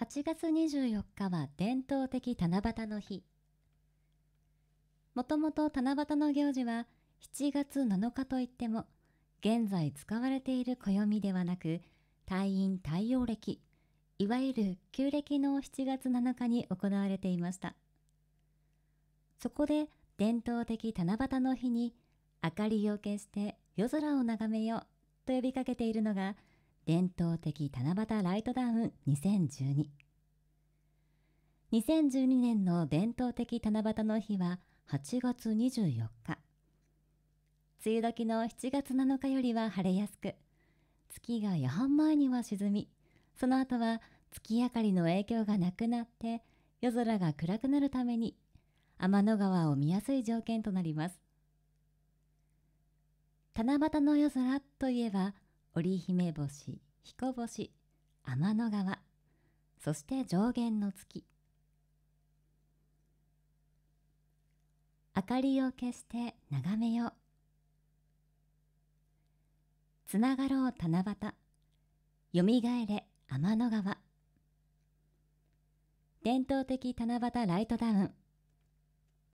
8月24日は伝統的七夕の日。もともと七夕の行事は7月7日といっても、現在使われている暦ではなく、退院太陽暦、いわゆる旧暦の7月7日に行われていました。そこで伝統的七夕の日に、明かりを消して夜空を眺めようと呼びかけているのが、伝統的七夕ライトダウン2012 2012年の伝統的七夕の日は8月24日梅雨時の7月7日よりは晴れやすく月が夜半前には沈みその後は月明かりの影響がなくなって夜空が暗くなるために天の川を見やすい条件となります七夕の夜空といえば織姫星彦星天の川そして上限の月明かりを消して眺めようつながろう七夕よみがえれ天の川伝統的七夕ライトダウン